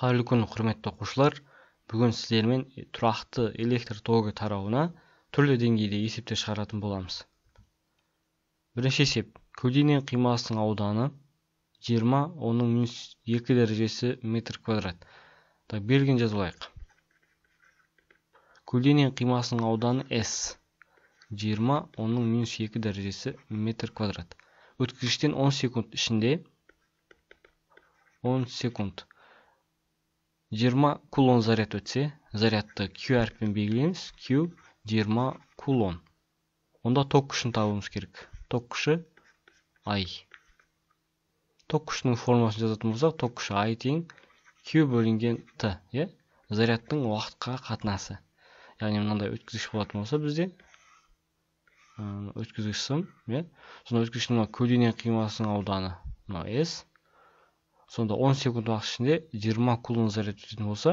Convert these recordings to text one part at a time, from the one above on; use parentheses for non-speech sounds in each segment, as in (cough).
қайырлы күн құрметті оқушылар бүгін сіздермен тұрақты электр тогы тарауына түрлі деңгейде есептер шығаратын боламыз бірінші есеп көлденең қимасының ауданы 20 оның минус 2 дәрежесі метр квадрат так берілген жазып алайық көлденең қимасының ауданы s 20 оның минус 2 дәрежесі метр квадрат өткізгіштен 10 секунд ішінде 10 секунд жиырма кулон заряд өтсе зарядты q әріппен белгілейміз q 20 кулон онда ток күшін табуымыз керек ток күші i ток күшінің формуласын жазатын болсақ ток күші i тең q бөлінген t иә зарядтың уақытқа қатынасы яғни мынандай өткізгіш болатын болса бізде өткізгіш сым иә сонда өткізгіштің мына көлденең қимасының ауданы мынау s сонда 10 секунд уақыт ішінде 20 кулон заряд өтетін болса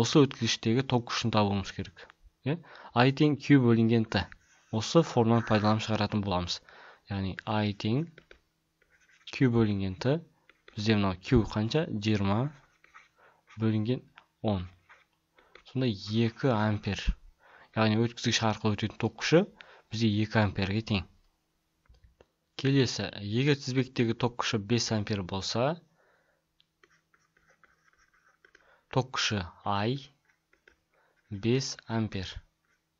осы өткізгіштегі ток күшін табуымыз керек иә i тең q бөлінген t осы форманы пайдаланып шығаратын боламыз яғни i тең q бөлінген t бізде мынау q қанша 20 бөлінген 10 сонда 2 ампер яғни өткізгіш арқылы өтетін ток күші бізде 2 амперге тең келесі егер тізбектегі ток күші 5 ампер болса ток күші I 5 ампер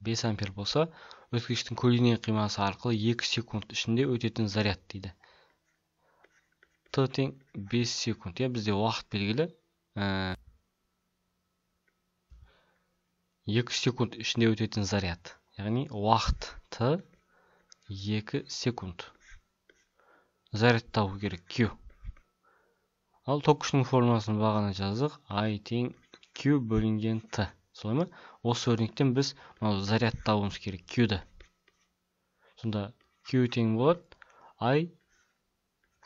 5 ампер болса өткіштің көлденең қимасы арқылы 2 секунд ішінде өтетін заряд дейді т тең 5 секунд иә бізде уақыт белгілі 2 ә, секунд ішінде өтетін заряд яғни уақыт т 2 секунд заряд табу керек q ал ток күшінің формуласын бағана жаздық i тең q бөлінген t солай ма осы өрнектен біз мынау заряд табуымыз керек q-ді. сонда q тең болады i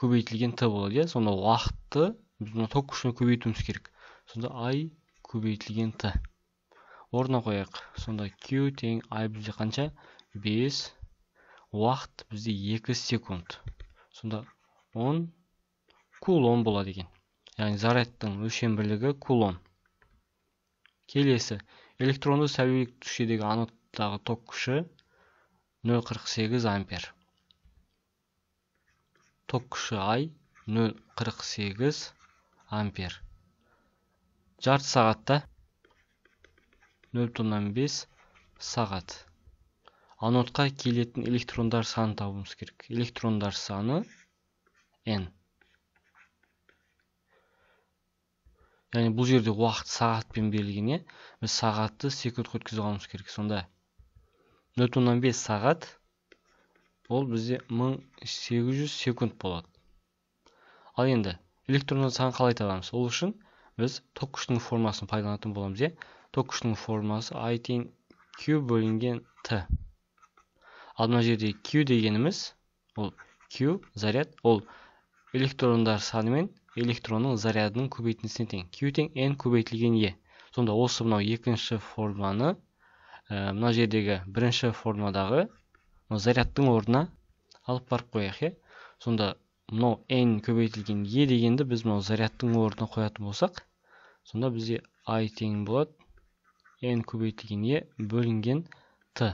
көбейтілген t болады иә сонда уақытты біз мына ток күшіне көбейтуіміз керек сонда i көбейтілген t орнына қояйық сонда q тең i бізде қанша 5 уақыт бізде 2 секунд сонда 10 кулон болады екен яғни зарядтың өлшем бірлігі кулон келесі электронды сәулелік түшедегі анодтағы ток күші 0,48 ампер ток күші ай 0,48 ампер жарты сағатта 0,5 сағат анодқа келетін электрондар саны табуымыз керек электрондар саны n яғни бұл жерде уақыт сағатпен берілген иә біз сағатты секундқа өткізіп алуымыз керек сонда нөл оннан бес сағат ол бізде 1800 секунд болады ал енді электронды санын қалай табамыз ол үшін біз ток күшінің формасын пайдаланатын боламыз иә ток күшінің формасы I тең Q бөлінген Т ал мына жерде Q дегеніміз ол Q заряд ол электрондар саны мен электронның зарядының көбейтіндісіне тең q тең n көбейтілген Е. E. сонда осы мынау екінші форманы ә, мына жердегі бірінші формадағы зарядтың орнына алып барып қояйық иә сонда мынау n көбейтілген е e дегенді біз мынау зарядтың орнына қоятын болсақ сонда бізде i тең болады n көбейтілген е e бөлінген Т.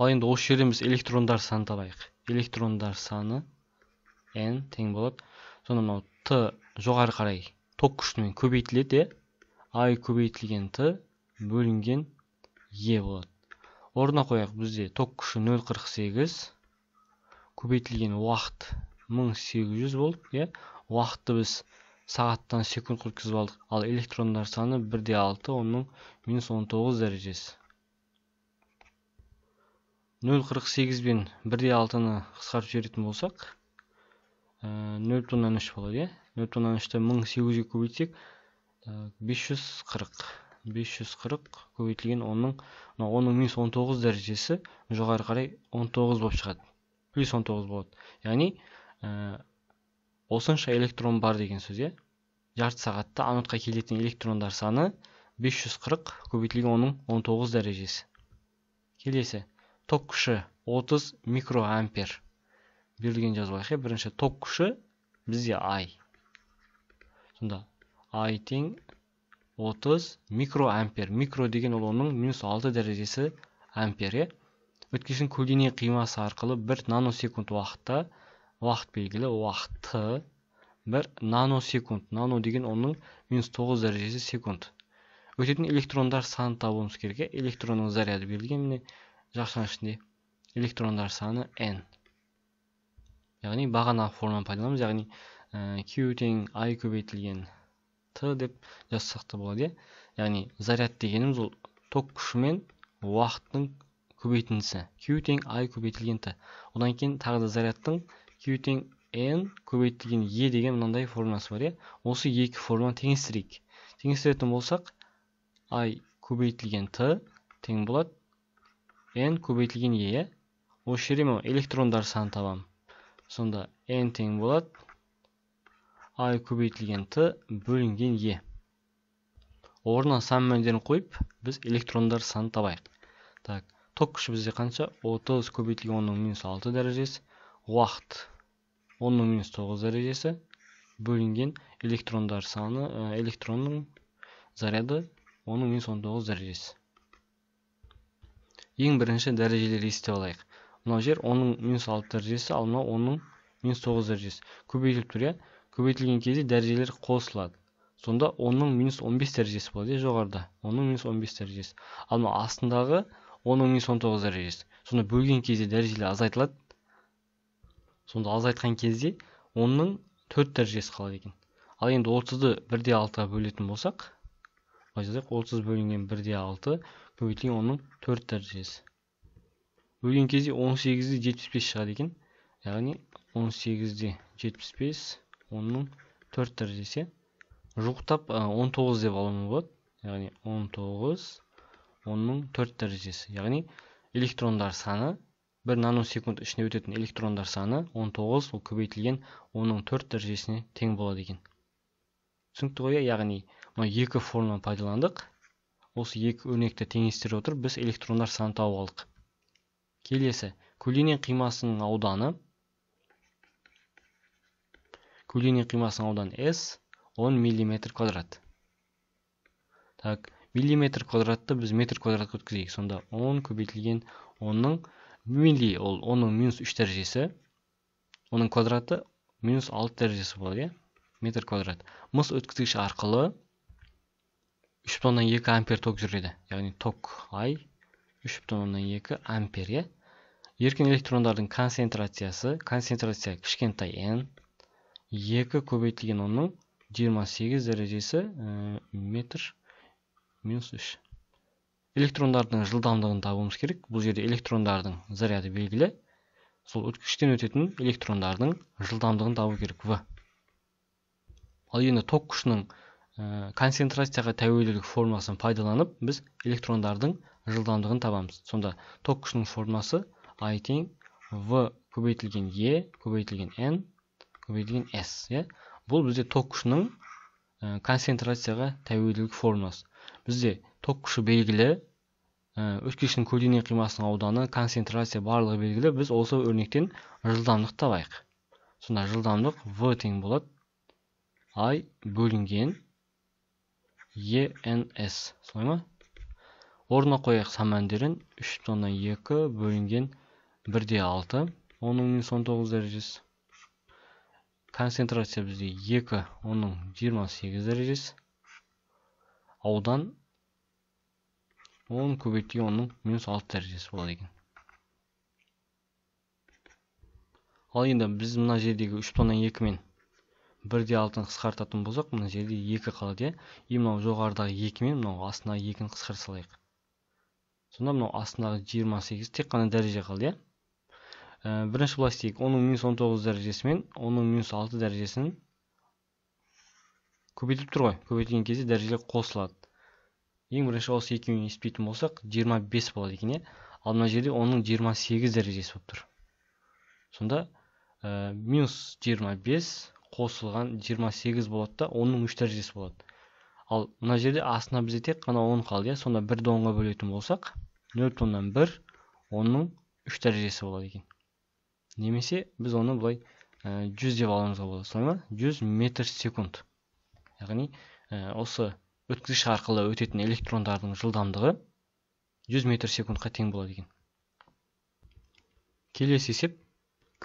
ал енді осы жерден біз электрондар санын табайық электрондар саны n тең болады сонда мынау т жоғары қарай ток күшімен көбейтіледі иә ай көбейтілген т бөлінген е болады орнына қояйық бізде ток күші 0.48 көбейтілген уақыт 1800 болды иә уақытты біз сағаттан секунд өткізіп алдық ал электрондар саны 1 6 оның минус 19 дәрежесі 0.48 бен 1 6-ны қысқарып жіберетін болсақ Э, нөл тоннан үш болады иә э? нөл тоннан үшті мың сегіз жүзге көбейтсек бес жүз қырық э, бес жүз қырық көбейтілген онның мына оның минус он тоғыз дәрежесі жоғары қарай он тоғыз болып шығады плюс он тоғыз болады яғни ә, осынша электрон бар деген сөз иә жарты сағатта анодқа келетін электрондар саны бес жүз қырық көбейтілген оның тоғыз дәрежесі келесі ток күші отыз микроампер Берілген жазып алайық иә бірінші ток күші бізде ай сонда ай тең 30 микроампер микро деген ол оның минус алты дәрежесі ампер иә өткішін көлденең қимасы арқылы бір наносекунд уақытта уақыт белгілі уақыты бір наносекунд нано деген оның минус тоғыз дәрежесі секунд өтетін электрондар саны табуымыз керек иә электронның заряды берілген міне жақшаның ішінде электрондар саны n яғни бағанағы форманы пайдаланамыз яғни q тең i көбейтілген t деп жазсақ та болады иә яғни заряд дегеніміз ол ток күші уақыттың көбейтіндісі q тең i көбейтілген t одан кейін тағы да зарядтың q тең n көбейтілген e деген мынандай формуласы бар иә осы екі форманы теңестірейік теңестіретін болсақ i көбейтілген t тең болады n көбейтілген е иә осы жерде электрондар санын табамын сонда n тең болады i көбейтілген t бөлінген e орнына сан мәндерін қойып біз электрондар санын табайық так ток күші бізде қанша 30 көбейтілген 10 минус 6 дәрежесі уақыт 10 минус 9 дәрежесі бөлінген электрондар саны э, электронның заряды 10 минус 19 дәрежесі ең бірінші дәрежелерді есептеп алайық мынау жер оның минус алты дәрежесі ал мынау оның минус тоғыз дәрежесі көбейтіліп тұр иә көбейтілген кезде дәрежелер қосылады сонда оның минус он бес дәрежесі болады иә жоғарыда оның минус он бес дәрежесі ал мынау астындағы оның минус он тоғыз дәрежесі сонда бөлген кезде дәрежелер азайтылады сонда азайтқан кезде оның төрт дәрежесі қалады екен ал енді отызды бір де алтыға бөлетін болсақ былай жазайық отыз бөлінген бір де алты көбейтілген оның төрт дәрежесі өлген кезде 18 де 75 шығады екен яғни 18 де 75 10-ның 10-ның 4 дәрежесі жуықтап 19 деп алуымыз болады яғни 19 10-ның 4 дәрежесі яғни электрондар саны 1 наносекунд ішінде өтетін электрондар саны 19 ол көбейтілген 10-ның 10-ның 4 дәрежесіне тең болады екен түсінікті ғой яғни мына екі формуланы пайдаландық осы екі өрнекті теңестіріп отырып біз электрондар санын тауып алдық келесі көлденең қимасының ауданы көлденең қимасының ауданы s 10 мм квадрат так миллиметр квадратты біз метр квадратқа өткізейік сонда 10 көбейтілген 10-ның милли ол 10-ның минус 3 дәрежесі оның квадраты минус 6 дәрежесі болады иә метр квадрат мыс өткізгіш арқылы 3,2 бүтін ампер ток жүреді яғни ток ай 3,2 бүтін оннан ампер иә еркін электрондардың концентрациясы концентрация кішкентай n 2 көбейтілген онның 28 дәрежесі э, метр минус 3 электрондардың жылдамдығын табуымыз керек бұл жерде электрондардың заряды белгілі сол өткіштен өтетін электрондардың жылдамдығын табу керек в ал енді ток күшінің э, концентрацияға тәуелділік формуласын пайдаланып біз электрондардың жылдамдығын табамыз сонда ток күшінің формуласы айтайын в көбейтілген е e, көбейтілген n көбейтілген s иә бұл бізде ток күшінің э, концентрацияға тәуелділік формуласы бізде ток күші белгілі э, өткешінің көлденең қимасының ауданы концентрация барлығы белгілі біз осы өрнектен жылдамдық табайық сонда жылдамдық в тең болады i бөлінген ens солай ма орнына қояйық сан мәндерін үш оннан бөлінген 1 6 оның минус 19 дәрежесі концентрация бізде 2 оның 28 дәрежесі аудан 10 көбейтке оның минус 6 дәрежесі болады екен ал енді біз мына жердегі 3.2 мен 16 де 6-ны қысқартатын болсақ мына жерде 2 қалады иә и мынау жоғарыдағы 2 мен мынау астындағы 2-ні қысқарта сонда мынау астындағы 28 тек қана дәреже қалды иә Э, бірінші былай оның минус он тоғыз дәрежесі мен оның минус алты дәрежесін көбейтіп тұр ғой көбейтілген кезде дәрежелер қосылады ең бірінші осы екеуін еспейтін болсақ 25 болады екен иә ал мына жерде оның 28 дәрежесі болып тұр сонда ә, минус 25 қосылған 28 болады да оның үш дәрежесі болады ал мына жерде астына бізде тек қана он қалды иә сонда бірді онға бөлетін болсақ нөл оннан бір онның үш дәрежесі болады екен немесе біз оны былай э, жүз деп алуымызға болады солай ма жүз метр секунд яғни э, осы өткізгіш арқылы өтетін электрондардың жылдамдығы 100 метр секундқа тең болады екен келесі есеп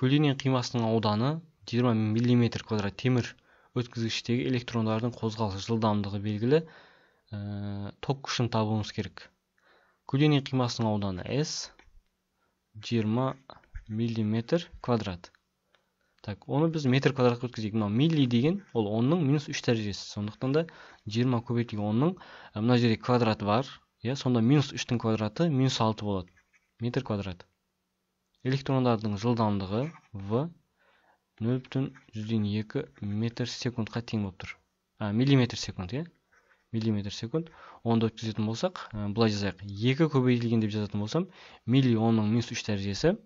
көлденең қимасының ауданы 20 миллиметр квадрат темір өткізгіштегі электрондардың қозғалыс жылдамдығы белгілі ә, ток күшін табуымыз керек көлденең қимасының ауданы s миллиметр квадрат так оны біз метр квадратқа өткізейік мынау милли деген ол онның минус үш дәрежесі сондықтан да жиырма көбейтілген онның э, мына жерде квадрат бар иә сонда минус үштің квадраты минус алты болады метр квадрат электрондардың жылдамдығы в нөл бүтін жүзден екі метр секундқа тең болып тұр а миллиметр секунд иә миллиметр секунд онды өткізетін болсақ ә, былай жазайық екі көбейтілген деп жазатын болсам милли онның минус үш дәрежесі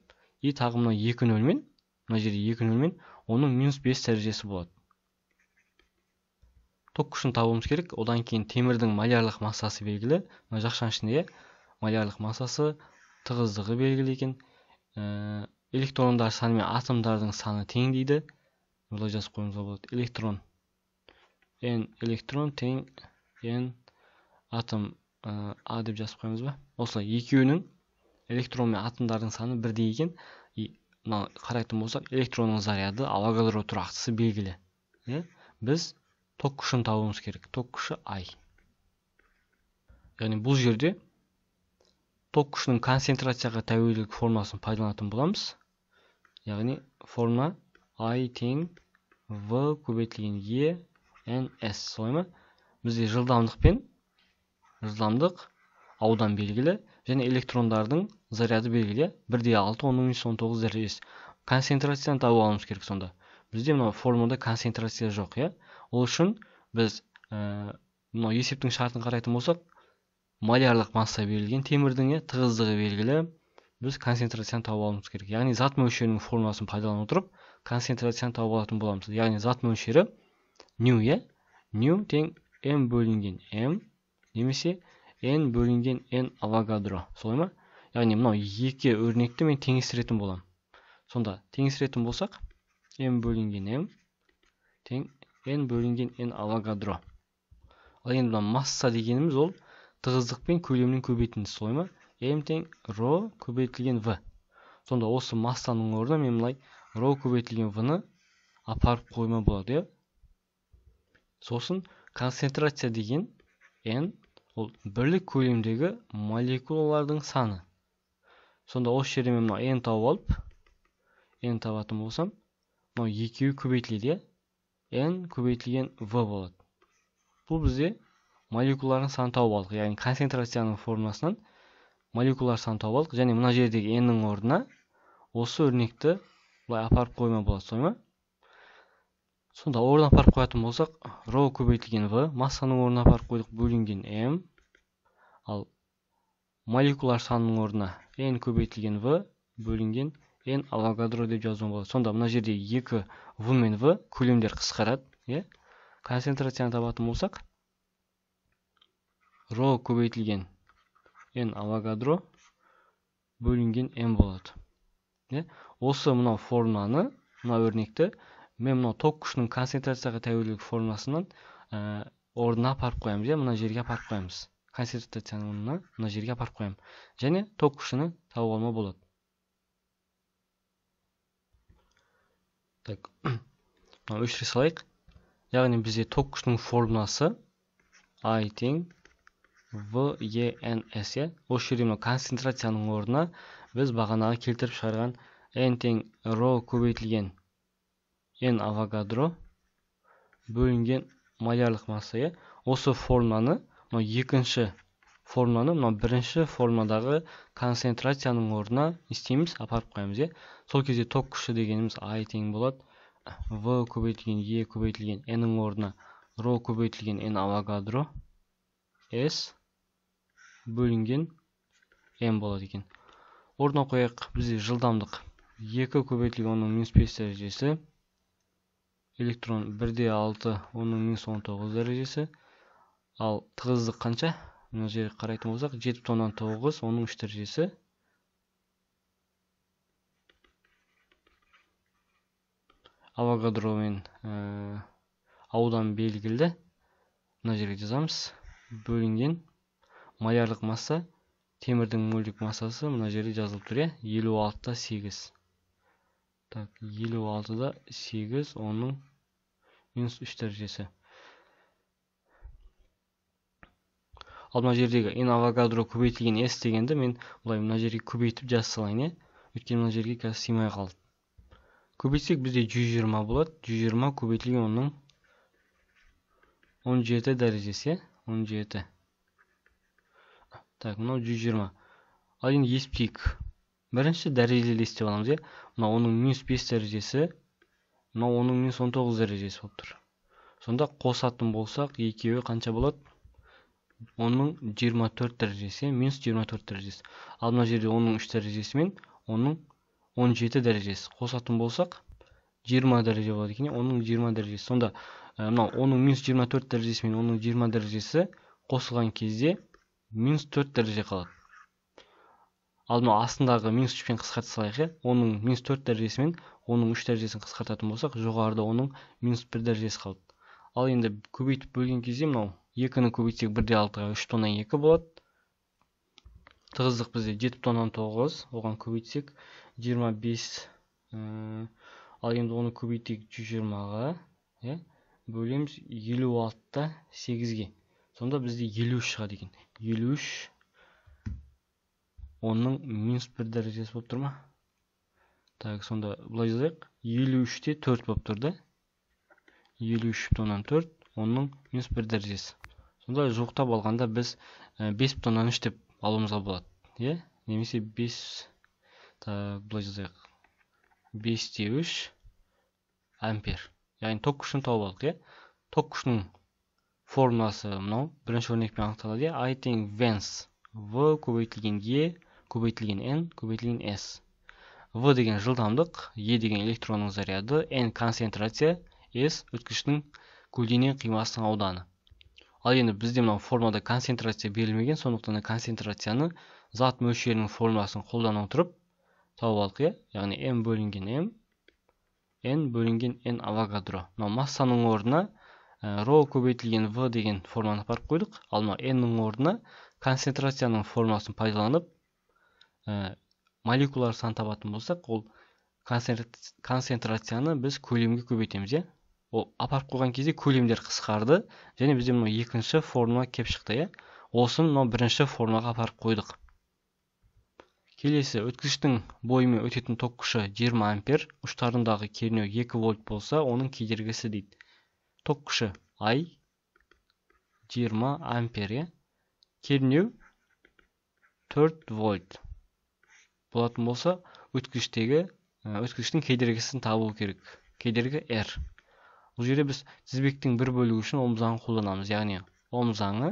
и тағы мына екі нөлмен мына жерде екі нөлмен оның минус бес дәрежесі болады ток күшін табуымыз керек одан кейін темірдің малярлық массасы белгілі мына жақшаның ішінде малярлық массасы тығыздығы белгілі екен э, электрондар саны мен атомдардың саны тең дейді былай жазып қоюымызға болады электрон n электрон тең n атом э, а деп жазып қоямыз ба осылай екеуінің электрон мен атомдардың саны бірдей екен и қарайтын болсақ электронның заряды авогадро тұрақтысы белгілі иә біз ток күшін табуымыз керек ток күші ай яғни бұл жерде ток күшінің концентрацияға тәуелділік формасын пайдаланатын боламыз яғни форма i тең в көбейтілген е n с. солай ма бізде жылдамдық пен жылдамдық аудан белгілі және электрондардың заряды белгіде бірде алты он минус он тоғыз дәрежесі концентрацияны табу алуымыз керек сонда бізде мынау формулада концентрация жоқ иә ол үшін біз э, мынау есептің шартын қарайтын болсақ малярлық масса берілген темірдің иә тығыздығы белгілі біз концентрацияны тауып алуымыз керек яғни зат мөлшерінің формуласын пайдалана отырып концентрацияны тауып алатын боламыз яғни зат мөлшері ню иә ню тең м бөлінген м немесе н бөлінген н авогадро солай ма яғни мынау екі өрнекті мен теңестіретін боламын сонда теңестіретін болсақ м бөлінген м тең n бөлінген n авогадро ал енді мына масса дегеніміз ол тығыздық пен көлемнің көбейтіндісі солай ма м тең ро көбейтілген в сонда осы массаның орнына мен мынай ро көбейтілген в ны апарып қойма болады иә сосын концентрация деген n ол бірлік көлемдегі молекулалардың саны сонда осы жерде мен мынау n тауып алып n табатын болсам мынау екеуі көбейтіледі иә n көбейтілген v болады бұл бізде молекулалардың санын тауып алдық яғни концентрацияның формуласынан молекулалар санын тауып алдық және мына жердегі N-нің орнына осы өрнекті былай апарып қойма болады солай ма сонда орнына апарып қоятын болсақ ро көбейтілген в массаның орнына апарып қойдық бөлінген м ал молекулалар санының орнына n көбейтілген v, бөлінген n авогадро деп жазуға болады сонда мына жерде екі в мен в көлемдер қысқарады иә концентрацияны табатын болсақ ро көбейтілген n авогадро бөлінген m болады иә осы мынау формуланы мына өрнекті мен мынау ток күшінің концентрацияға тәуелділік формуласынан э, орнына апарып қоямыз иә мына жерге апарып қоямыз консервацияны мына жерге апарып қоямын және ток тауып табууга болады так (clears throat) мына салайық. яғни бізде ток күшінің формуласы I тең В Е Н С иә осы жерде мына концентрацияның орнына біз бағанағы келтіріп шығарған N тең ро көбейтілген N авогадро бөлінген малярлық масса иә осы формуланы мынау екінші формуланы мынау бірінші формадағы концентрацияның орнына не істейміз апарып қоямыз иә сол кезде ток күші дегеніміз а тең болады в көбейтілген е көбейтілген ннің орнына ро көбейтілген н авогадро с бөлінген м болады екен орнына қояйық бізде жылдамдық екі көбейтілген оның минус бес дәрежесі электрон бір де алты оның минус он тоғыз дәрежесі ал тығыздық қанша мына жерге қарайтын болсақ жеті бүтін оннан тоғыз оның үш дәрежесі авогадромен ә, э, аудан белгілі мына жерге жазамыз бөлінген малярлық масса темірдің мөлдік массасы мына жерде жазылып тұр иә елу алтыда сегіз так елу алтыда сегіз оның минус үш дәрежесі ал мына жердегі ин авогадро көбейтілген с дегенді мен былай мына жерге көбейтіп жаза салайын иә өйткені мына жерге қазір сыймай қалды көбейтсек бізде 120 болады 120 көбейтілген оның 17 дәрежесі иә 17 так мынау 120 ал енді есептейік бірінші дәрежелерді есептеп аламыз иә мынау оның минус бес дәрежесі мынау оның минус он тоғыз дәрежесі болып тұр сонда қосатын болсақ екеуі қанша болады оның жиырма төрт дәрежесі минус жиырма төрт дәрежесі ал мына жерде оның үш дәрежесі мен оның он жеті дәрежесі қосатын болсақ жиырма дәреже болады екен оның жиырма дәрежесі сонда э, мынау оның минус жиырма төрт дәрежесі мен оның жиырма дәрежесі қосылған кезде минус төрт дәреже қалады ал мынау астындағы минус үшпен қысқарта салайық иә оның минус төрт дәрежесі мен оның үш дәрежесін қысқартатын болсақ жоғарыда оның минус бір дәрежесі қалды ал енді көбейтіп бөлген кезде мынау 2-ні көбейтек 1-де 6-ға 3 тонна 2 болады. Тұғыздық бізде 7 тоннан 9, оған көбейтек 25, ал енді оны көбейтек 120-ға, иә, бөлеміз 56-та 8-ге. Сонда бізде 53 шығады екен 53, оның минус 1 дәрежесі болып тұрма. Так, сонда бұлай жазайық, 53-те 4 болып тұрды. 53 тоннан 4. Оның минус бір дәрежесі мұндай жуықтап алғанда біз бес бүтін оннан үш деп алуымызға болады иә немесе бес так былай жазайық бес те үш ампер яғни ток күшін тауып алдық иә ток күшінің формуласы мынау бірінші өрнекпен анықталады иә i тең венс в көбейтілген е e, көбейтілген n көбейтілген s в деген жылдамдық е e деген электронның заряды n концентрация с өткіштің көлденең қимасының ауданы ал енді бізде мынау формада концентрация берілмеген сондықтан да концентрацияны зат мөлшерінің формуласын қолдана отырып тауып алдық иә яғни м бөлінген м n бөлінген n авогадро мынау массаның орнына ро э, көбейтілген в деген форманы апарып қойдық ал мынау ннің орнына концентрацияның формуласын пайдаланып ә, э, молекулар санын табатын болсақ ол концентрацияны біз көлемге көбейтеміз иә ол апарып қойған кезде көлемдер қысқарды және бізде мынау екінші формула келіп шықты иә осыны мынау бірінші формулаға апарып қойдық келесі өткізгіштің бойымен өтетін ток күші 20 ампер ұштарындағы кернеу 2 вольт болса оның кедергісі дейді ток күші ай 20 ампер иә кернеу 4 вольт болатын болса өткізгіштегі өткізгіштің кедергісін табу керек кедергі r бұл жерде біз тізбектің бір бөлігі үшін заңын қолданамыз яғни омзаңы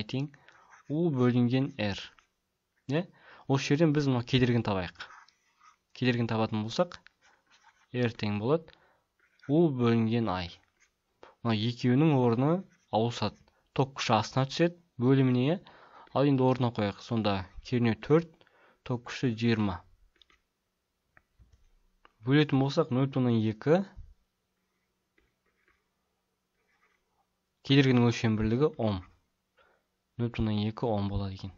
i тең у бөлінген р иә осы жерден біз мына кедергіні табайық кедергін табатын болсақ r тең болады у бөлінген ай. мына екеуінің орны ауысады ток күші астына түседі бөліміне иә ал енді орнына қояйық сонда кернеу төрт ток күші жиырма бөлетін болсақ нөл бүтін оннан екі кедергінің өлшем бірлігі ом нөл бүтін оннан екі ом болады екен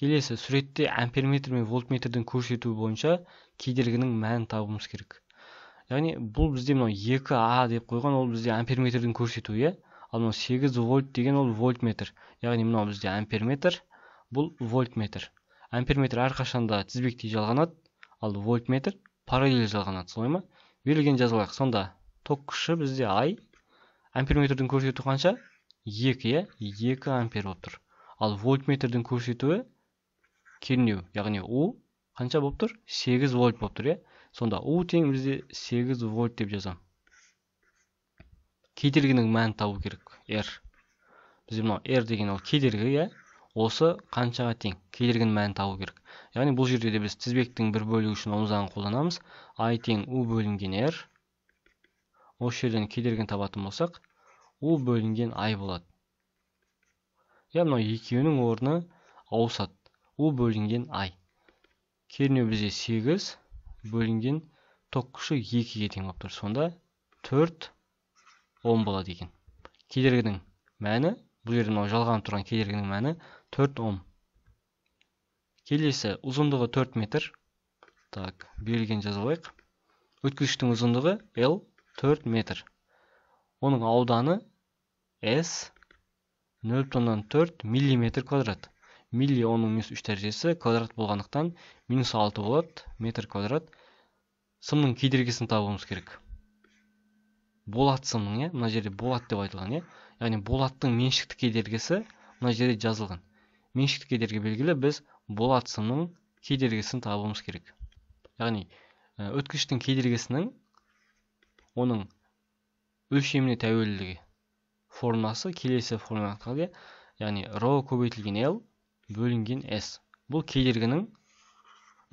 келесі суретте амперметр мен вольтметрдің көрсетуі бойынша кедергінің мәнін табуымыз керек яғни бұл бізде мынау екі а деп қойған ол бізде амперметрдің көрсетуі иә ал мынау сегіз вольт деген ол вольтметр яғни мынау бізде амперметр бұл вольтметр амперметр әрқашанда тізбектей жалғанады ал вольтметр параллель жалғанады солай ма берілген жазып сонда ток күші бізде ай амперметрдің көрсетуі қанша екі иә екі ампер болып тұр ал вольтметрдің көрсетуі кернеу яғни у қанша болып тұр сегіз вольт болып тұр иә сонда у тең бізде сегіз вольт деп жазамын кедергінің мәнін табу керек r бізде мынау r деген ол кедергі иә осы қаншаға тең кедергінің мәнін табу керек яғни бұл жерде де біз тізбектің бір бөлігі үшін заңын қолданамыз i тең у бөлінген r осы жерден кедергіні табатын болсақ у бөлінген ай болады иә мынау екеуінің орны ауысады У бөлінген ай кернеу бізде 8 бөлінген ток күші екіге тең болып тұр сонда 4 ом болады екен кедергінің мәні бұл жерде мынау жалғанып тұрған кедергінің мәні 4 ом келесі ұзындығы 4 метр так берілген жазып алайық өткізгіштің ұзындығы л 4 метр оның ауданы S 0,4 мм миллиметр квадрат милли оның минус 3 дәрежесі квадрат болғандықтан минус 6 болады метр квадрат сымның кедергісін табуымыз керек болат сымның иә мына жерде болат деп айтылған иә яғни болаттың меншікті кедергісі мына жерде жазылған Меншікті кедергі белгілі біз болат сымның кедергісін табуымыз керек яғни өткіштің кедергісінің оның өлшеміне тәуелділігі формасы келесі форматқа яғни ро көбейтілген l бөлінген s бұл кедергінің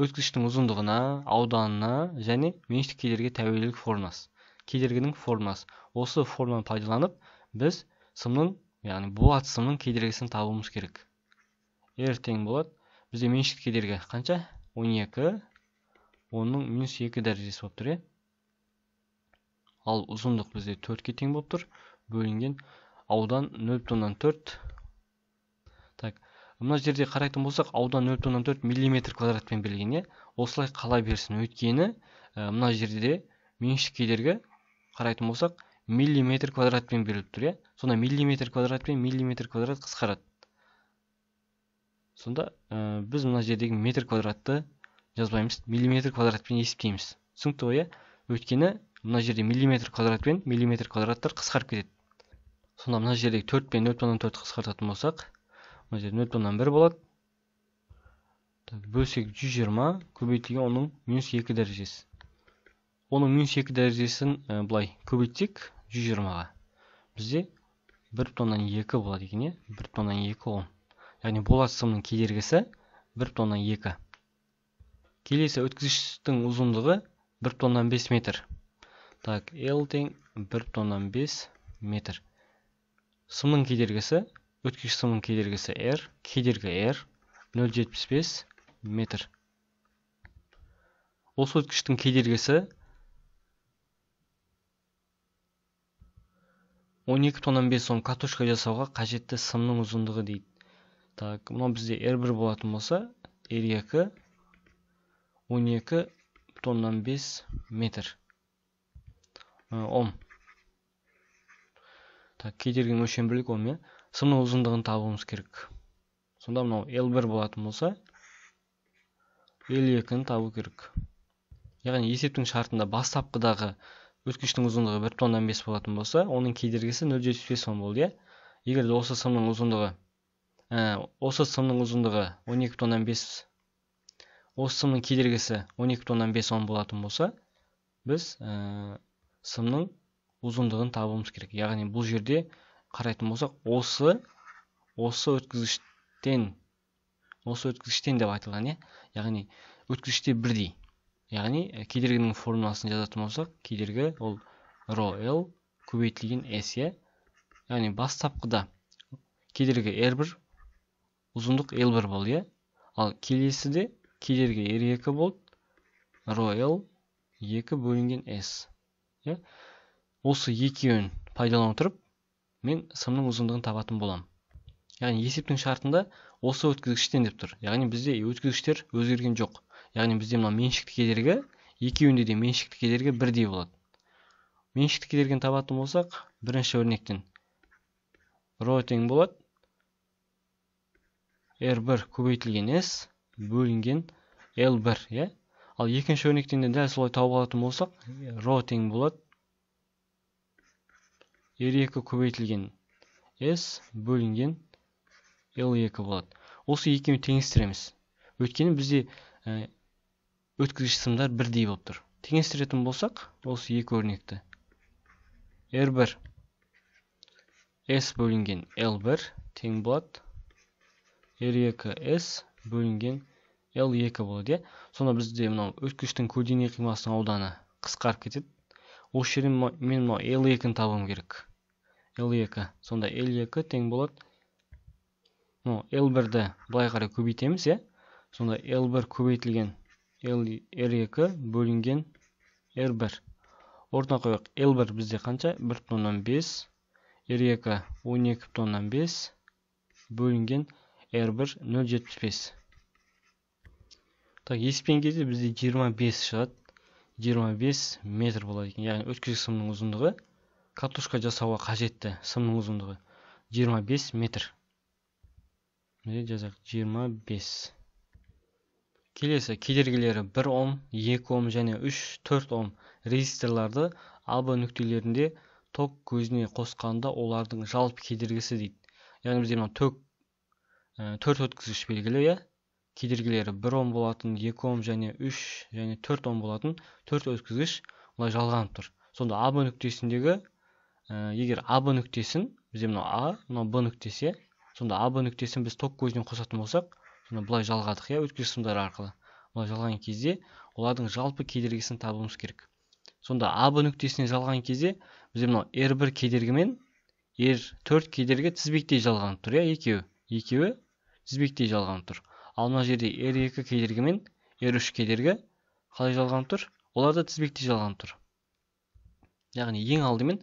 өткізгіштің ұзындығына ауданына және меншік кедергі тәуелділік формасы кедергінің формасы осы форманы пайдаланып біз сымның яғни болат сымның кедергісін табуымыз керек r тең болады бізде меншік кедергі қанша 12 оның минус екі дәрежесі болып тұр иә ал ұзындық бізде төртке тең болып тұр бөлінген аудан нөл бүтін оннан төрт так мына жерде қарайтын болсақ аудан нөл бүтін төрт миллиметр квадратпен берілген иә осылай қала берсін өйткені ә, мына жерде меншік кедергі қарайтын болсақ миллиметр квадратпен беріліп тұр иә сонда миллиметр квадрат пен миллиметр квадрат қысқарады сонда ә, біз мына жердегі метр квадратты жазбаймыз миллиметр квадратпен есептейміз түсінікті ғой иә өйткені мына жерде миллиметр квадрат пен миллиметр квадраттар қысқарып кетеді сонда мына жерде 4 пен 0.4 қысқартатын болсақ мына жерде 0.1 болады так, бөлсек 120 көбейтілген оның минус 2 дәрежесі оның минус 2 дәрежесін ә, былай 120-ға бізде 1.2 болады екен иә 1.2 ом яғни болат сымның кедергісі 1.2 келесі өткізгіштің ұзындығы 1.5 метр так l тең 1,5 метр сымның кедергісі өткіш сымның кедергісі r кедергі r 0,75 метр осы өткіштің кедергісі 12,5 бүтін катушка жасауға қажетті сымның ұзындығы дейді так мынау бізде r 1 болатын болса r 2 12,5 метр 10. Э, так кедергінің өшен бірлік ом иә сымның ұзындығын табуымыз керек сонда мынау L1 болатын болса L2-ні табу керек яғни есептің шартында бастапқыдағы өткіштің ұзындығы 1 5 болатын болса оның кедергісі 0,75 ом болды иә егер де осы сымның ұзындығы ә, осы сымның ұзындығы 12 5 осы сымның кедергісі 12 тоннан 5 ом болатын болса біз ә, сымның ұзындығын табуымыз керек яғни бұл жерде қарайтын болсақ осы осы өткізгіштен осы өткізгіштен деп айтылған иә яғни өткізгіште бірдей яғни э, кедергінің формуласын жазатын болсақ кедергі ол ро л көбейтілген с иә яғни бастапқыда кедергі r1 ұзындық l1 болды иә ал келесіде кедергі r2 болды ро л екі бөлінген с осы екеуін пайдалана отырып мен сымның ұзындығын табатын боламын яғни есептің шартында осы өткізгіштен деп тұр яғни бізде өткізгіштер өзгерген жоқ яғни бізде мына меншікті кедергі екеуінде де меншікті кедергі бірдей болады меншікті кедергіні табатын болсақ бірінші өрнектен ро тең болады r1 көбейтілген s бөлінген l1 иә ал екінші өрнектен де дәл солай тауып алатын болсақ ро иә. тең болады r екі көбейтілген s бөлінген л екі болады осы екеуін теңестіреміз өйткені бізде өткізгіш сымдар бірдей болып тұр теңестіретін болсақ осы екі өрнекті r1 s бөлінген l1 тең болады r2 s бөлінген L2 болады. Иә. Сонда бізде мынау өткіштің көлденең қимасының ауданы қысқарып кетеді. Осы жерден мен мынау L2-ні табуым керек. L2. Сонда L2 тең болады. Ну, L1-ді былай қарай көбейтеміз, иә? Сонда L1 көбейтілген L2 бөлінген R1. Ортана қойық. L1 бізде қанша? 1.5 R2 12.5 бөлінген R1 075 так еспен кезде бізде 25 шығады 25 метр болады екен яғни өткізгіш сымның ұзындығы катушка жасауға қажетті сымның ұзындығы 25 метр міне жазайық 25 келесі кедергілері 1 ом 2 ом және 3-4 ом резисторларды алба нүктелерінде ток көзіне қосқанда олардың жалпы кедергісі дейді яғни бізде мына төк э, төрт өткізгіш белгілі иә кедергілері бір ом болатын екі ом және үш және төрт ом болатын төрт өткізгіш былай жалғанып тұр сонда аб нүктесіндегі ә, егер аб нүктесін бізде мынау а мынау б нүктесі сонда аб нүктесін біз ток көзінен қосатын болсақ сонда былай жалғадық иә өткізгіш сымдар арқылы былай жалған кезде олардың жалпы кедергісін табуымыз керек сонда аб нүктесіне жалған кезде бізде мынау р бір кедергімен ер төрт кедергі тізбектей жалғанып тұр иә екеуі екеуі тізбектей жалғанып тұр ал мына жерде r2 кедергі мен r3 кедергі қалай жалғанып тұр олар да тізбектей жалғанып тұр яғни ең алдымен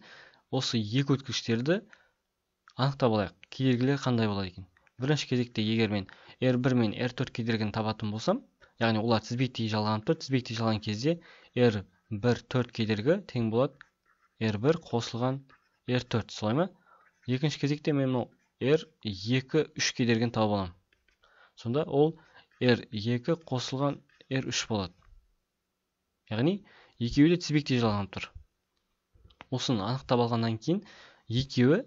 осы екі өткізгіштерді анықтап алайық кедергілер қандай болады екен бірінші кезекте егер мен r1 мен r4 кедергін табатын болсам яғни олар тізбектей жалғанып тұр тізбектей жалған кезде r1 4 кедергі тең болады r1 қосылған r4 солай ма екінші кезекте мен мынау r2 3 кедергін тауып аламын сонда ол r2 қосылған r3 болады яғни екеуі де тізбекте жалғанып тұр осыны анықтап алғаннан кейін екеуі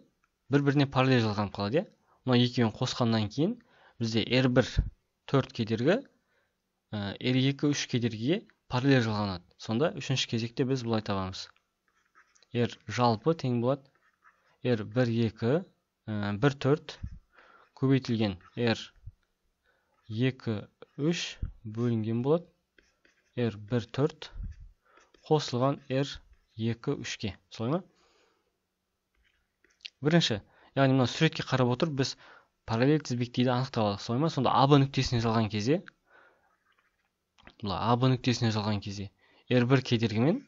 бір біріне параллель жалғанып қалады иә мына екеуін қосқаннан кейін бізде r1 4 кедергі r2 ә, 3 кедергіге параллель жалғанады сонда үшінші кезекте біз былай табамыз r жалпы тең болады r1 2 1 4 көбейтілген r екі үш бөлінген болады r бір төрт қосылған r екі үшке солай ма бірінші яғни мына суретке қарап отырып біз параллель тізбектейді анықтап алдық солай ма сонда аб нүктесіне жалған кезде мына аб нүктесіне жалған кезде r бір кедергімен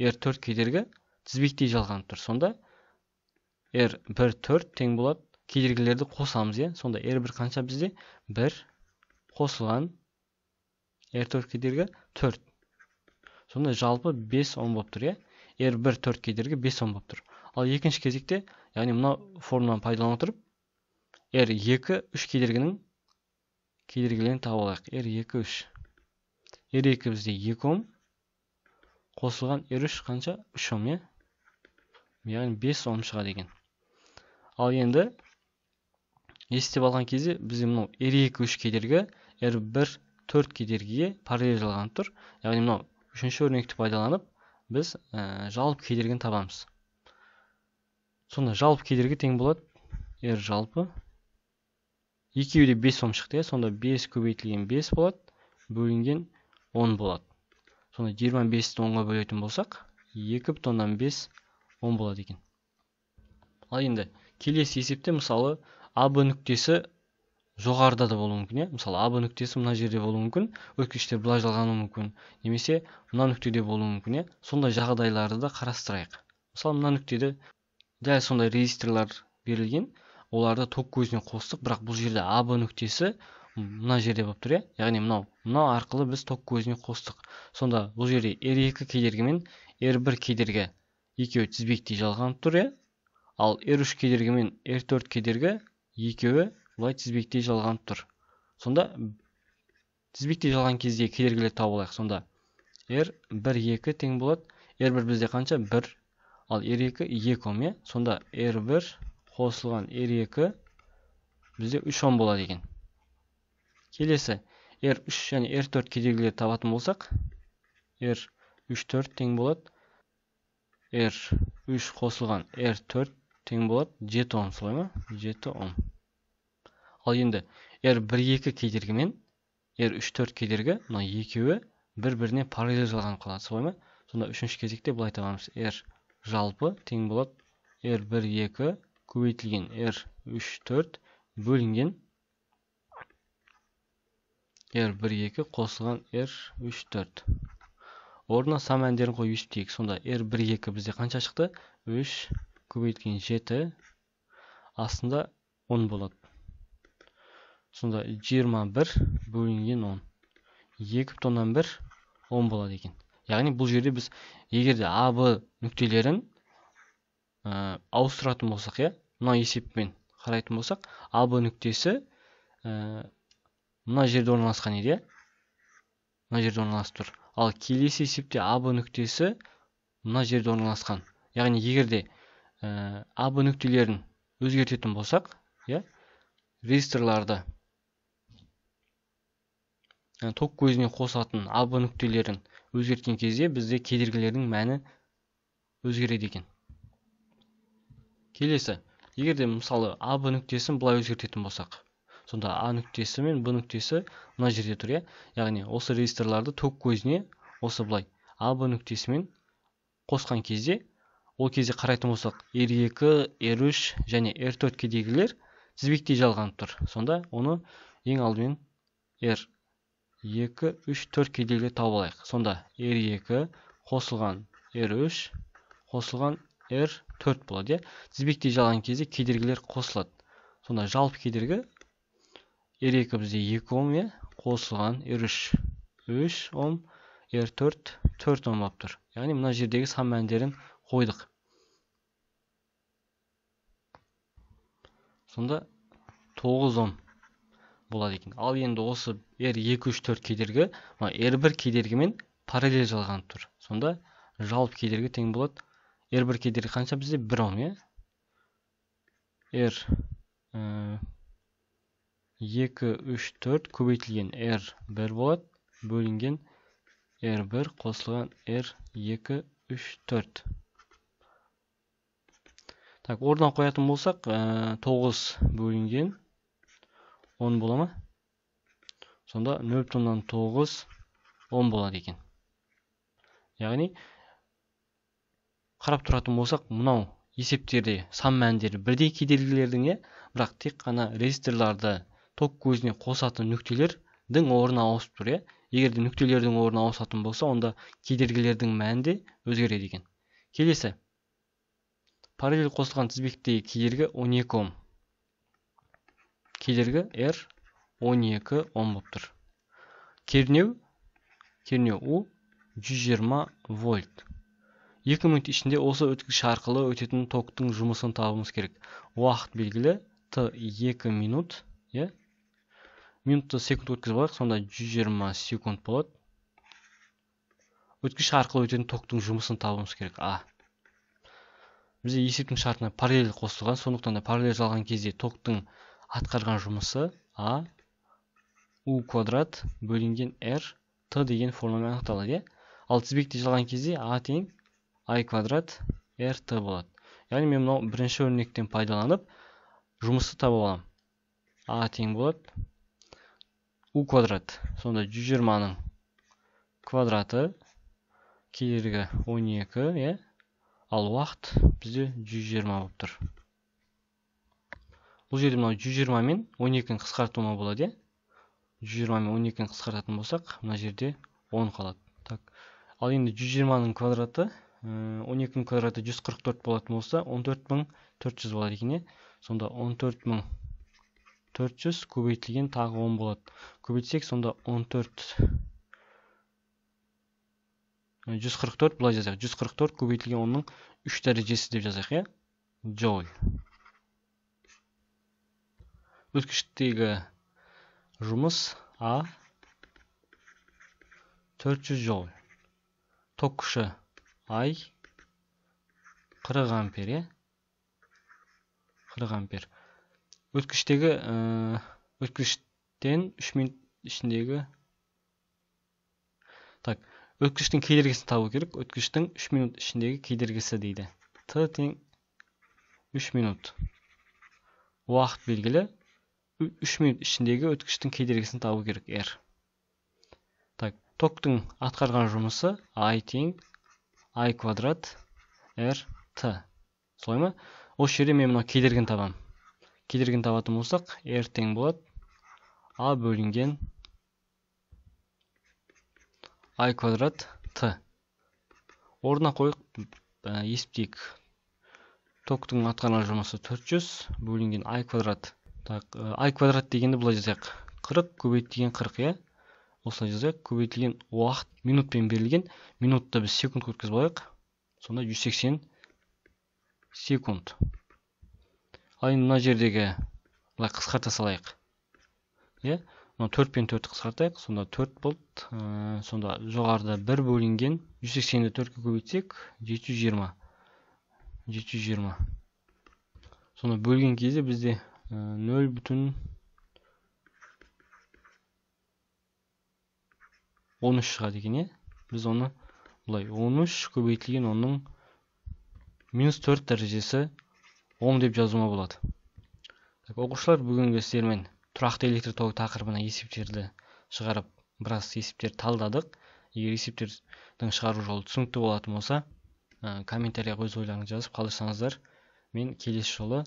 r төрт кедергі тізбектей жалғанып тұр сонда r бір төрт тең болады кедергілерді қосамыз иә сонда r бір қанша бізде бір қосылған r4 кедергі 4 сонда жалпы 5 ом болып тұр иә r1 4 кедергі 5 ом болып тұр ал екінші кезекте яғни мына формуланы пайдалана отырып r2 3 кедергінің кедергілерін тауып алайық r2 3 r2 бізде 2 ом қосылған r3 қанша 3 ом иә яғни 5 ом шығады екен ал енді естіп алған кезде бізде мынау r2 3 кедергі r бір төрт кедергіге параллель жалғанып тұр яғни мынау үшінші өрнекті пайдаланып біз ә, жалпы кедергіні табамыз сонда жалпы кедергі тең болады r жалпы екеуі де бес ом шықты иә сонда бес көбейтілген бес болады бөлінген он болады сонда жиырма бесті онға бөлетін болсақ екі бүтін оннан бес он болады екен ал енді келесі есепте мысалы аб нүктесі жоғарыда да болуы мүмкін иә мысалы аб нүктесі мына жерде болуы мүмкін өткіштер былай жалғануы мүмкін немесе мына нүктеде болуы мүмкін иә сондай жағдайларды да қарастырайық мысалы мына нүктеде дәл сондай регистрлар берілген оларды ток көзіне қостық бірақ бұл жерде аб нүктесі мына жерде болып тұр иә яғни мынау мынау арқылы біз ток көзіне қостық сонда бұл жерде р екі кедергі мен р бір кедергі екеуі тізбектей жалғанып тұр иә ал р үш кедергі мен р төрт кедергі екеуі Бұлай тізбектей жалғанып тұр сонда тізбектей жалған кездегі кедергілер тауып алайық сонда r 1 2 тең болады r 1 бізде қанша 1 ал r 2 2 ом иә сонда r 1 қосылған r 2 бізде 3 ом болады екен келесі r 3 және r 4 кедергілерді табатын болсақ r 3 4 тең болады r 3 қосылған r 4 тең болады 7 ом солай ма 7 ом ал енді r бір екі кедергі мен r үш төрт кедергі мына екеуі бір біріне параллель жалғанып қалады солай ма сонда үшінші кезекте былай табамыз r жалпы тең болады r бір екі көбейтілген r үш төрт бөлінген r бір екі қосылған r үш төрт орнына сан мәндерін қойып есептейік сонда r бір екі бізде қанша шықты үш көбейтілген жеті астында он болады сонда 21 бөлінген 10 екі бүтін оннан бір болады екен яғни бұл жерде біз егер де а нүктелерін ә, ауыстыратын болсақ иә мына есеппен қарайтын болсақ а нүктесі ә, мына жерде орналасқан еді иә мына жерде орналасып тұр ал келесі есепте а нүктесі мына жерде орналасқан яғни егер де ә, а нүктелерін өзгертетін болсақ иә регистрларда Ә, ток көзіне қосатын абы нүктелерін өзгерткен кезде бізде кедергілердің мәні өзгереді екен келесі егер де мысалы а б нүктесін былай өзгертетін болсақ сонда а нүктесі мен б нүктесі мына жерде тұр иә яғни осы регистрларды ток көзіне осы былай а б нүктесімен қосқан кезде ол кезде қарайтын болсақ р екі р үш және р кедергілер тізбектей жалғанып тұр сонда оны ең алдымен р 2, 3, 4 кедейлі тауып алайық. Сонда R2 қосылған R3 қосылған R4 болады. Иә? Тізбекте жалған кезде кедергілер қосылады. Сонда жалпы кедергі R2 бізде 2 ом иә қосылған R3 3 ом, R4 4 ом тұр Яғни мұна жердегі сан мәндерін қойдық. Сонда 9 ом болады екен. Ал енді осы R2 3 4 кейдерге, мына R1 кейдерге мен параллель жалғанып тұр. Сонда жалып кейдерге тең болады. R1 кейдері қанша бізде? 1 Ом, иә? R 2 3 4 көбейтілген R1 болады, бөлінген R1 қосылған R2 3 4. Так, ордан қоятын болсақ, 9 э, бөлінген 10 бола ма сонда 0.9 10 болады екен яғни қарап тұратын болсақ мынау есептерде сан мәндері бірдей кедергілердің иә бірақ тек қана резисторларды ток көзіне қосатын нүктелердің орны ауысып тұр иә егер де нүктелердің орны ауысатын болса онда кедергілердің мәні де өзгереді екен келесі параллель қосылған тізбектегі кедергі 12 ом кедергі r 12 10 болып тұр кернеу кернеу у 120 вольт екі минут ішінде осы өткіш арқылы өтетін токтың жұмысын табуымыз керек уақыт белгілі T 2 минут иә минутты секунд өткізіп алайық сонда 120 секунд болады Өткіш арқылы өтетін токтың жұмысын табуымыз керек а бізде есептің шартына параллель қосылған сондықтан да параллель жалған кезде токтың атқарған жұмысы а у квадрат бөлінген r т деген формамен анықталады иә ал тізбекте жалған кезде а тең i квадрат r т болады яғни мен мынау бірінші өрнектен пайдаланып жұмысты таба аламын а тең болады у квадрат сонда жүз жиырманың квадраты кедергі 12 иә ал уақыт бізде 120 болып тұр бұл жерде мынау 120 мен 12-ін қысқартуыма болады иә 120 мен 12-ін қысқартатын болсақ мына жерде 10 қалады так ал енді 120-ның квадраты 12-ның квадраты 144 болатын болса 14400 болады екен иә сонда 14400 көбейтілген тағы 10 болады көбейтсек сонда 14 144 былай жазайық 144 көбейтілген 10-ның 3 дәрежесі деп жазайық иә джоуль өткіштегі жұмыс А 400 жол ток күші Ай 40 ампер е 40 ампер өткіштегі э, өткіштен 3 минут ішіндегі так өткіштің кедергісін табу керек өткіштің 3 минут ішіндегі кейдергісі дейді т 3 минут уақыт белгілі 3 минут ішіндегі өткіштің кедергісін табу керек r так токтың атқарған жұмысы i тең i квадрат r t солай ма осы жерде мен мынау кедергіні табамын кедергіні табатын болсақ r тең болады а бөлінген i квадрат t орнына қойық ә, есептейік токтың атқарған жұмысы 400 бөлінген i квадрат так э, ай квадрат дегенді былай жазайық қырық көбейтілген қырық иә осылай жазайық көбейтілген уақыт минутпен берілген минутты біз секундқа өткізіп алайық сонда 180 секунд ал енді мына жердегі былай қысқарта салайық иә мына төрт пен төртті қысқартайық сонда төрт болды ә, сонда жоғарыда бір бөлінген 180-ді төртке көбейтсек 720 720 сонда бөлген кезде бізде нөл бүтін 13 үш шығады иә біз оны былай он үш көбейтілген онның минус төрт дәрежесі оң деп жазуыма болады так оқушылар бүгінгі сіздермен тұрақты электр тогы тақырыбына есептерді шығарып біраз есептер талдадық егер есептердің шығару жолы түсінікті болатын болса ә, комментарияға өз ойларыңызды жазып қалдырсаңыздар мен келесі жолы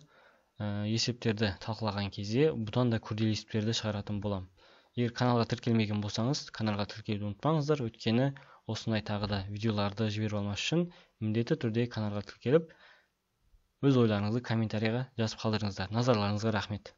Э, есептерді талқылаған кезде бұдан да күрделі есептерді шығаратын боламын егер каналға тіркелмеген болсаңыз каналға тіркелуді ұмытпаңыздар өйткені осындай тағы да видеоларды жіберіп алмас үшін міндетті түрде каналға тіркеліп өз ойларыңызды комментарияға жазып қалдырыңыздар назарларыңызға рахмет